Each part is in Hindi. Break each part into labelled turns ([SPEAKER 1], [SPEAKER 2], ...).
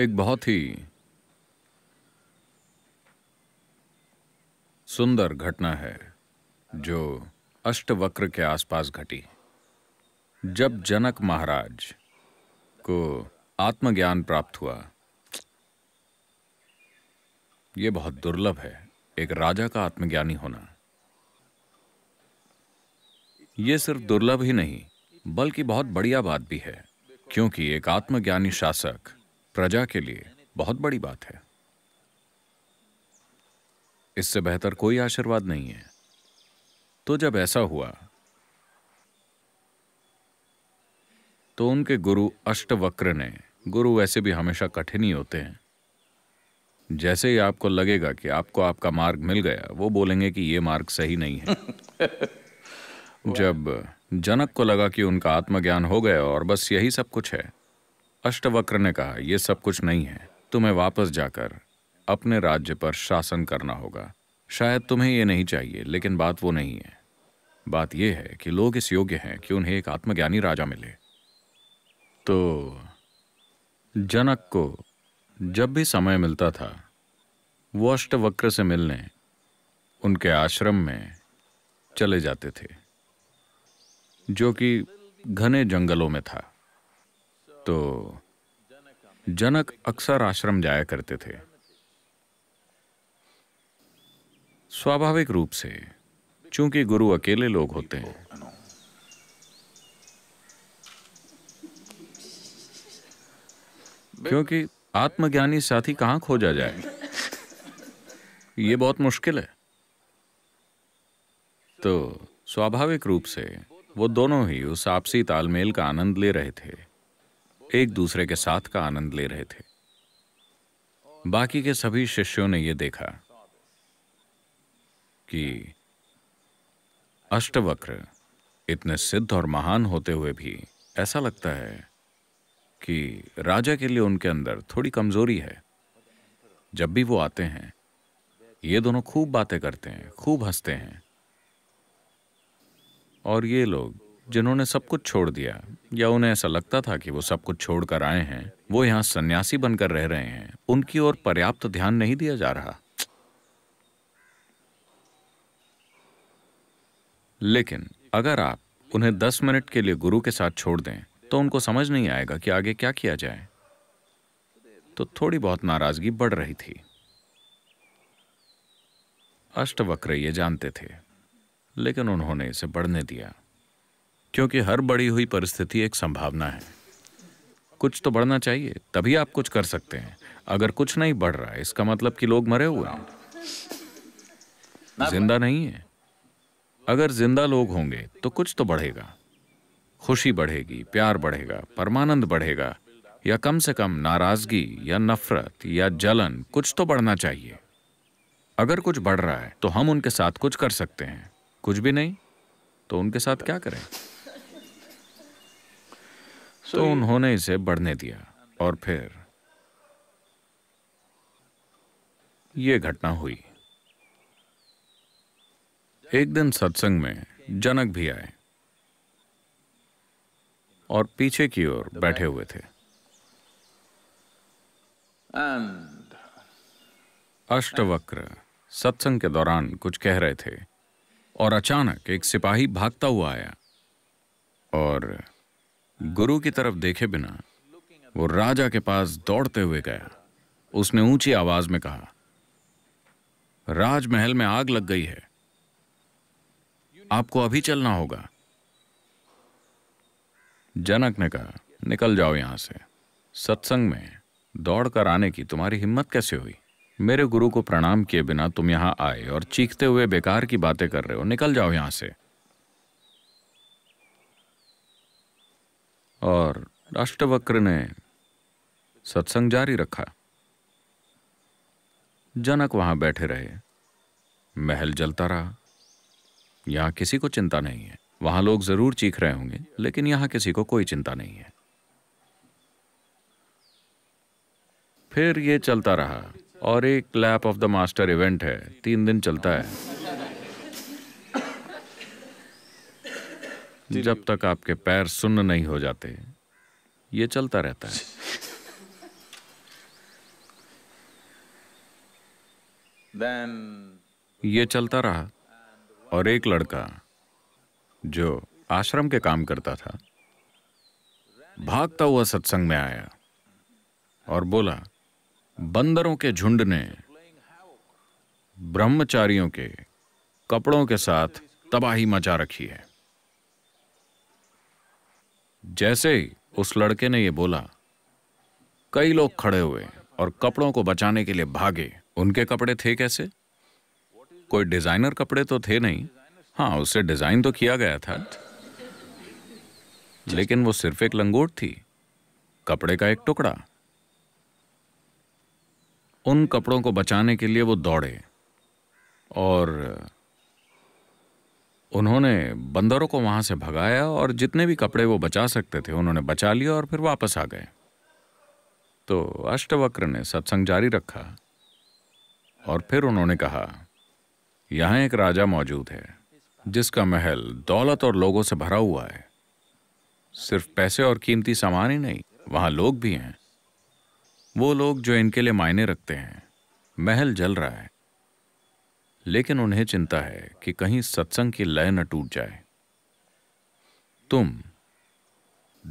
[SPEAKER 1] एक बहुत ही सुंदर घटना है जो अष्टवक्र के आसपास घटी जब जनक महाराज को आत्मज्ञान प्राप्त हुआ यह बहुत दुर्लभ है एक राजा का आत्मज्ञानी होना यह सिर्फ दुर्लभ ही नहीं बल्कि बहुत बढ़िया बात भी है क्योंकि एक आत्मज्ञानी शासक प्रजा के लिए बहुत बड़ी बात है इससे बेहतर कोई आशीर्वाद नहीं है तो जब ऐसा हुआ तो उनके गुरु अष्टवक्र ने गुरु वैसे भी हमेशा कठिन ही होते हैं जैसे ही आपको लगेगा कि आपको आपका मार्ग मिल गया वो बोलेंगे कि ये मार्ग सही नहीं है जब जनक को लगा कि उनका आत्मज्ञान हो गया और बस यही सब कुछ है अष्टवक्र ने कहा यह सब कुछ नहीं है तुम्हें वापस जाकर अपने राज्य पर शासन करना होगा शायद तुम्हें यह नहीं चाहिए लेकिन बात वो नहीं है बात यह है कि लोग इस योग्य हैं कि उन्हें एक आत्मज्ञानी राजा मिले तो जनक को जब भी समय मिलता था वो अष्टवक्र से मिलने उनके आश्रम में चले जाते थे जो कि घने जंगलों में था तो जनक अक्सर आश्रम जाया करते थे स्वाभाविक रूप से चूंकि गुरु अकेले लोग होते हैं क्योंकि आत्मज्ञानी साथी कहां खोजा जाए ये बहुत मुश्किल है तो स्वाभाविक रूप से वो दोनों ही उस आपसी तालमेल का आनंद ले रहे थे एक दूसरे के साथ का आनंद ले रहे थे बाकी के सभी शिष्यों ने यह देखा कि अष्टवक्र इतने सिद्ध और महान होते हुए भी ऐसा लगता है कि राजा के लिए उनके अंदर थोड़ी कमजोरी है जब भी वो आते हैं ये दोनों खूब बातें करते हैं खूब हंसते हैं और ये लोग जिन्होंने सब कुछ छोड़ दिया या उन्हें ऐसा लगता था कि वो सब कुछ छोड़कर आए हैं वो यहाँ सन्यासी बनकर रह रहे हैं उनकी ओर पर्याप्त ध्यान नहीं दिया जा रहा लेकिन अगर आप उन्हें दस मिनट के लिए गुरु के साथ छोड़ दें तो उनको समझ नहीं आएगा कि आगे क्या किया जाए तो थोड़ी बहुत नाराजगी बढ़ रही थी अष्टवक्र ये जानते थे लेकिन उन्होंने इसे बढ़ने दिया क्योंकि हर बड़ी हुई परिस्थिति एक संभावना है कुछ तो बढ़ना चाहिए तभी आप कुछ कर सकते हैं अगर कुछ नहीं बढ़ रहा है इसका मतलब कि लोग मरे हुए हैं जिंदा नहीं है अगर जिंदा लोग होंगे तो कुछ तो बढ़ेगा खुशी बढ़ेगी प्यार बढ़ेगा परमानंद बढ़ेगा या कम से कम नाराजगी या नफरत या जलन कुछ तो बढ़ना चाहिए अगर कुछ बढ़ रहा है तो हम उनके साथ कुछ कर सकते हैं कुछ भी नहीं तो उनके साथ क्या करें तो उन्होंने इसे बढ़ने दिया और फिर ये घटना हुई एक दिन सत्संग में जनक भी आए और पीछे की ओर बैठे हुए थे अष्टवक्र सत्संग के दौरान कुछ कह रहे थे और अचानक एक सिपाही भागता हुआ आया और गुरु की तरफ देखे बिना वो राजा के पास दौड़ते हुए गया उसने ऊंची आवाज में कहा राजमहल में आग लग गई है आपको अभी चलना होगा जनक ने कहा निकल जाओ यहां से सत्संग में दौड़कर आने की तुम्हारी हिम्मत कैसे हुई मेरे गुरु को प्रणाम किए बिना तुम यहां आए और चीखते हुए बेकार की बातें कर रहे हो निकल जाओ यहां से और राष्ट्रवक्र ने सत्संग जारी रखा जनक वहां बैठे रहे महल जलता रहा यहां किसी को चिंता नहीं है वहां लोग जरूर चीख रहे होंगे लेकिन यहां किसी को कोई चिंता नहीं है फिर ये चलता रहा और एक lap of the master event है तीन दिन चलता है जब तक आपके पैर सुन्न नहीं हो जाते ये चलता रहता है ये चलता रहा और एक लड़का जो आश्रम के काम करता था भागता हुआ सत्संग में आया और बोला बंदरों के झुंड ने ब्रह्मचारियों के कपड़ों के साथ तबाही मचा रखी है जैसे ही उस लड़के ने यह बोला कई लोग खड़े हुए और कपड़ों को बचाने के लिए भागे उनके कपड़े थे कैसे कोई डिजाइनर कपड़े तो थे नहीं हाँ उससे डिजाइन तो किया गया था लेकिन वो सिर्फ एक लंगोट थी कपड़े का एक टुकड़ा उन कपड़ों को बचाने के लिए वो दौड़े और उन्होंने बंदरों को वहां से भगाया और जितने भी कपड़े वो बचा सकते थे उन्होंने बचा लिया और फिर वापस आ गए तो अष्टवक्र ने सत्संग जारी रखा और फिर उन्होंने कहा यहां एक राजा मौजूद है जिसका महल दौलत और लोगों से भरा हुआ है सिर्फ पैसे और कीमती सामान ही नहीं वहां लोग भी हैं वो लोग जो इनके लिए मायने रखते हैं महल जल रहा है लेकिन उन्हें चिंता है कि कहीं सत्संग की लय न टूट जाए तुम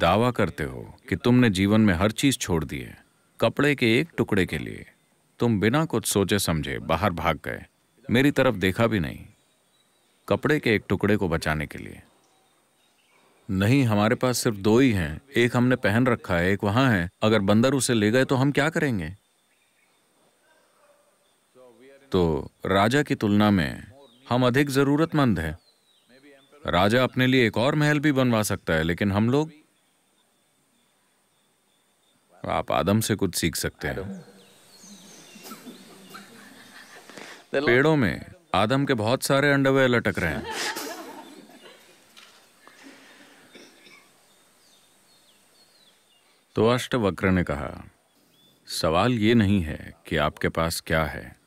[SPEAKER 1] दावा करते हो कि तुमने जीवन में हर चीज छोड़ दी है कपड़े के एक टुकड़े के लिए तुम बिना कुछ सोचे समझे बाहर भाग गए मेरी तरफ देखा भी नहीं कपड़े के एक टुकड़े को बचाने के लिए नहीं हमारे पास सिर्फ दो ही हैं एक हमने पहन रखा है एक वहां है अगर बंदर उसे ले गए तो हम क्या करेंगे तो राजा की तुलना में हम अधिक जरूरतमंद हैं राजा अपने लिए एक और महल भी बनवा सकता है लेकिन हम लोग आप आदम से कुछ सीख सकते हैं पेड़ों में आदम के बहुत सारे अंडवे लटक रहे हैं तो अष्टवक्र ने कहा सवाल ये नहीं है कि आपके पास क्या है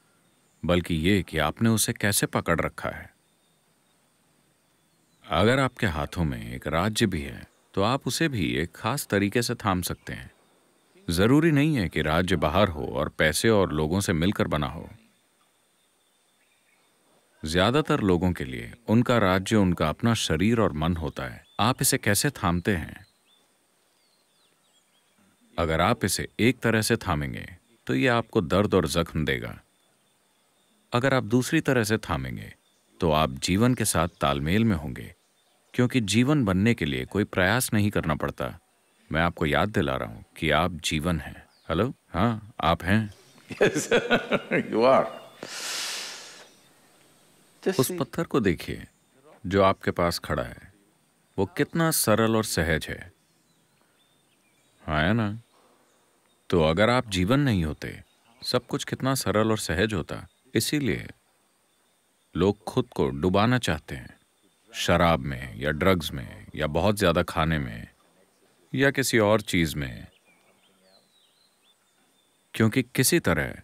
[SPEAKER 1] बल्कि ये कि आपने उसे कैसे पकड़ रखा है अगर आपके हाथों में एक राज्य भी है तो आप उसे भी एक खास तरीके से थाम सकते हैं जरूरी नहीं है कि राज्य बाहर हो और पैसे और लोगों से मिलकर बना हो ज्यादातर लोगों के लिए उनका राज्य उनका अपना शरीर और मन होता है आप इसे कैसे थामते हैं अगर आप इसे एक तरह से थामेंगे तो यह आपको दर्द और जख्म देगा अगर आप दूसरी तरह से थामेंगे तो आप जीवन के साथ तालमेल में होंगे क्योंकि जीवन बनने के लिए कोई प्रयास नहीं करना पड़ता मैं आपको याद दिला रहा हूं कि आप जीवन हैं हेलो हाँ आप हैं yes, आर उस पत्थर को देखिए जो आपके पास खड़ा है वो कितना सरल और सहज है हा है ना तो अगर आप जीवन नहीं होते सब कुछ कितना सरल और सहज होता इसीलिए लोग खुद को डुबाना चाहते हैं शराब में या ड्रग्स में या बहुत ज़्यादा खाने में या किसी और चीज़ में क्योंकि किसी तरह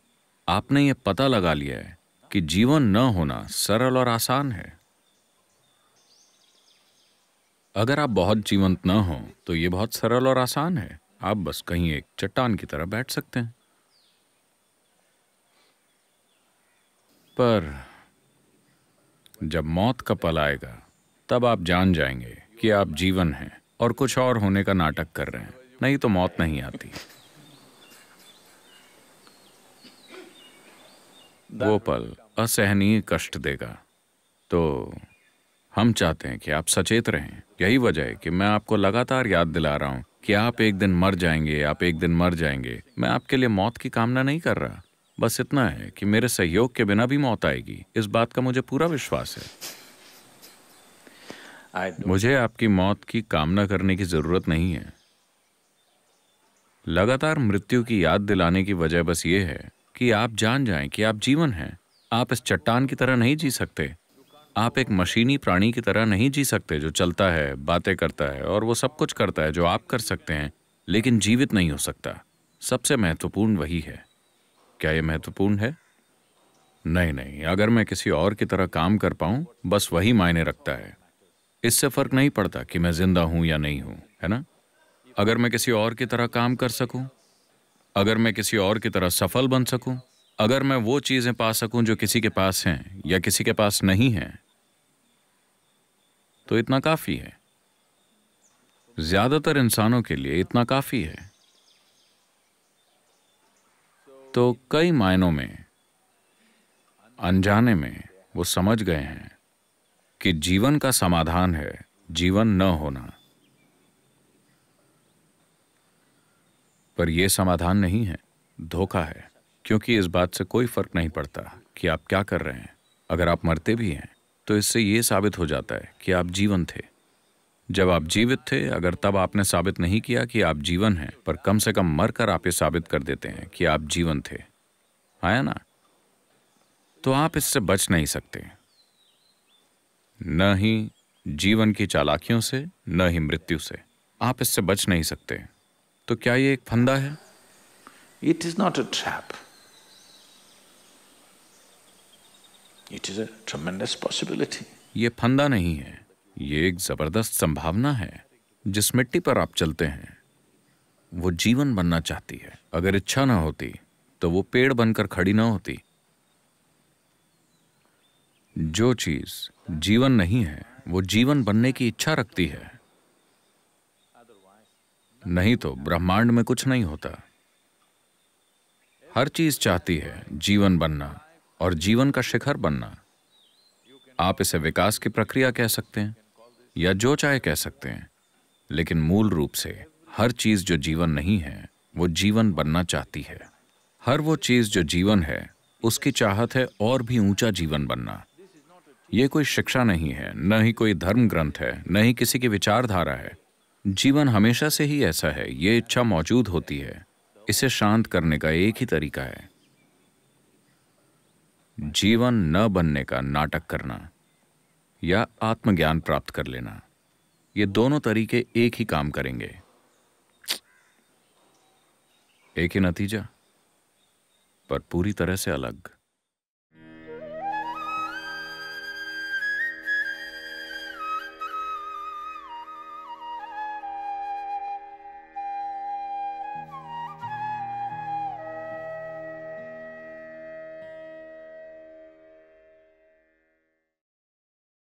[SPEAKER 1] आपने ये पता लगा लिया है कि जीवन न होना सरल और आसान है अगर आप बहुत जीवंत न हो तो ये बहुत सरल और आसान है आप बस कहीं एक चट्टान की तरह बैठ सकते हैं पर जब मौत का पल आएगा तब आप जान जाएंगे कि आप जीवन हैं और कुछ और होने का नाटक कर रहे हैं नहीं तो मौत नहीं आती वो पल असहनीय कष्ट देगा तो हम चाहते हैं कि आप सचेत रहें यही वजह है कि मैं आपको लगातार याद दिला रहा हूं कि आप एक दिन मर जाएंगे आप एक दिन मर जाएंगे मैं आपके लिए मौत की कामना नहीं कर रहा बस इतना है कि मेरे सहयोग के बिना भी मौत आएगी इस बात का मुझे पूरा विश्वास है मुझे आपकी मौत की कामना करने की जरूरत नहीं है लगातार मृत्यु की याद दिलाने की वजह बस ये है कि आप जान जाएं कि आप जीवन हैं आप इस चट्टान की तरह नहीं जी सकते आप एक मशीनी प्राणी की तरह नहीं जी सकते जो चलता है बातें करता है और वो सब कुछ करता है जो आप कर सकते हैं लेकिन जीवित नहीं हो सकता सबसे महत्वपूर्ण वही है क्या ये महत्वपूर्ण है नहीं नहीं अगर मैं किसी और की तरह काम कर पाऊं बस वही मायने रखता है इससे फर्क नहीं पड़ता कि मैं जिंदा हूं या नहीं हूं है ना अगर मैं किसी और की तरह काम कर सकूं अगर मैं किसी और की तरह सफल बन सकूं अगर मैं वो चीजें पा सकूं जो किसी के पास हैं या किसी के पास नहीं है तो इतना काफी है ज्यादातर इंसानों के लिए इतना काफी है तो कई मायनों में अनजाने में वो समझ गए हैं कि जीवन का समाधान है जीवन न होना पर यह समाधान नहीं है धोखा है क्योंकि इस बात से कोई फर्क नहीं पड़ता कि आप क्या कर रहे हैं अगर आप मरते भी हैं तो इससे यह साबित हो जाता है कि आप जीवन थे जब आप जीवित थे अगर तब आपने साबित नहीं किया कि आप जीवन हैं पर कम से कम मर कर आप ये साबित कर देते हैं कि आप जीवन थे आया ना तो आप इससे बच नहीं सकते न ही जीवन की चालाकियों से न ही मृत्यु से आप इससे बच नहीं सकते तो क्या ये एक फंदा है it is not a trap it is a tremendous possibility ये फंदा नहीं है ये एक ज़बरदस्त संभावना है जिस मिट्टी पर आप चलते हैं वो जीवन बनना चाहती है अगर इच्छा ना होती तो वो पेड़ बनकर खड़ी ना होती जो चीज जीवन नहीं है वो जीवन बनने की इच्छा रखती है नहीं तो ब्रह्मांड में कुछ नहीं होता हर चीज चाहती है जीवन बनना और जीवन का शिखर बनना आप इसे विकास की प्रक्रिया कह सकते हैं या जो चाहे कह सकते हैं लेकिन मूल रूप से हर चीज जो जीवन नहीं है वो जीवन बनना चाहती है हर वो चीज जो जीवन है उसकी चाहत है और भी ऊंचा जीवन बनना ये कोई शिक्षा नहीं है न ही कोई धर्म ग्रंथ है न ही किसी की विचारधारा है जीवन हमेशा से ही ऐसा है ये इच्छा मौजूद होती है इसे शांत करने का एक ही तरीका है जीवन न बनने का नाटक करना या आत्मज्ञान प्राप्त कर लेना ये दोनों तरीके एक ही काम करेंगे एक ही नतीजा पर पूरी तरह से अलग